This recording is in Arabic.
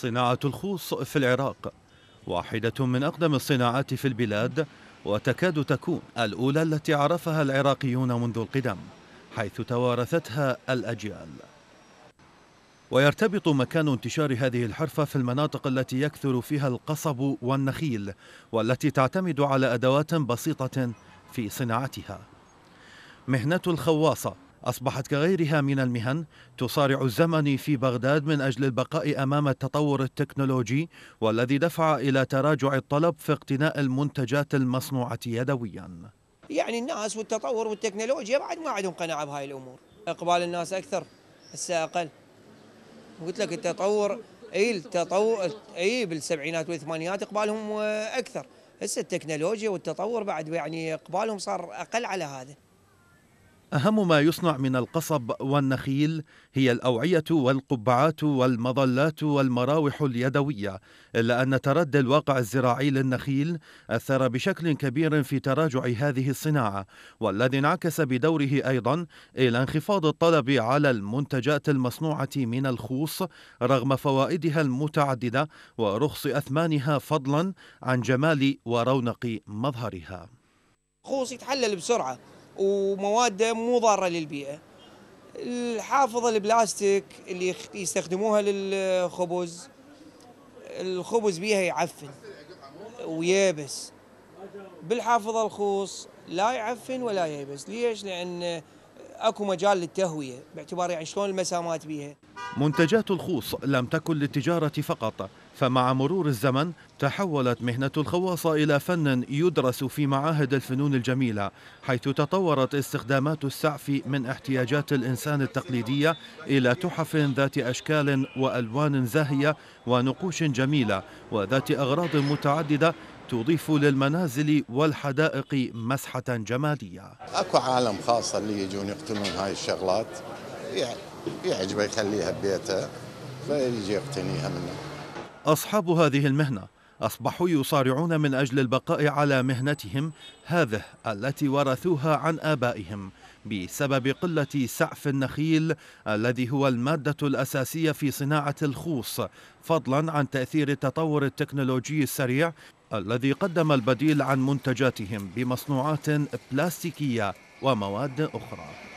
صناعة الخوص في العراق واحدة من أقدم الصناعات في البلاد وتكاد تكون الأولى التي عرفها العراقيون منذ القدم حيث توارثتها الأجيال ويرتبط مكان انتشار هذه الحرفة في المناطق التي يكثر فيها القصب والنخيل والتي تعتمد على أدوات بسيطة في صناعتها مهنة الخواصة أصبحت كغيرها من المهن تصارع الزمن في بغداد من أجل البقاء أمام التطور التكنولوجي والذي دفع إلى تراجع الطلب في اقتناء المنتجات المصنوعة يدويا يعني الناس والتطور والتكنولوجيا بعد ما عندهم قناعة بهاي الأمور إقبال الناس أكثر هسه أقل قلت لك التطور اي التطور اي بالسبعينات والثمانينات اقبالهم اكثر هسه التكنولوجيا والتطور بعد يعني اقبالهم صار اقل على هذا أهم ما يصنع من القصب والنخيل هي الأوعية والقبعات والمظلات والمراوح اليدوية إلا أن تردي الواقع الزراعي للنخيل أثر بشكل كبير في تراجع هذه الصناعة والذي انعكس بدوره أيضا إلى انخفاض الطلب على المنتجات المصنوعة من الخوص رغم فوائدها المتعددة ورخص أثمانها فضلا عن جمال ورونق مظهرها خوص يتحلل بسرعة ومواد مو ضاره للبيئه الحافظه البلاستيك اللي يستخدموها للخبز الخبز بيها يعفن ويابس بالحافظه الخوص لا يعفن ولا يابس ليش لان اكو مجال للتهويه باعتبار يعني شلون المسامات بيها منتجات الخوص لم تكن للتجاره فقط فمع مرور الزمن تحولت مهنة الخواصة إلى فن يدرس في معاهد الفنون الجميلة حيث تطورت استخدامات السعف من احتياجات الإنسان التقليدية إلى تحف ذات أشكال وألوان زاهية ونقوش جميلة وذات أغراض متعددة تضيف للمنازل والحدائق مسحة جمالية أكو عالم خاصة اللي يجون يقتنون هاي الشغلات يعجبه يخليها ببيته فيجي يقتنيها منه أصحاب هذه المهنة أصبحوا يصارعون من أجل البقاء على مهنتهم هذه التي ورثوها عن آبائهم بسبب قلة سعف النخيل الذي هو المادة الأساسية في صناعة الخوص فضلا عن تأثير التطور التكنولوجي السريع الذي قدم البديل عن منتجاتهم بمصنوعات بلاستيكية ومواد أخرى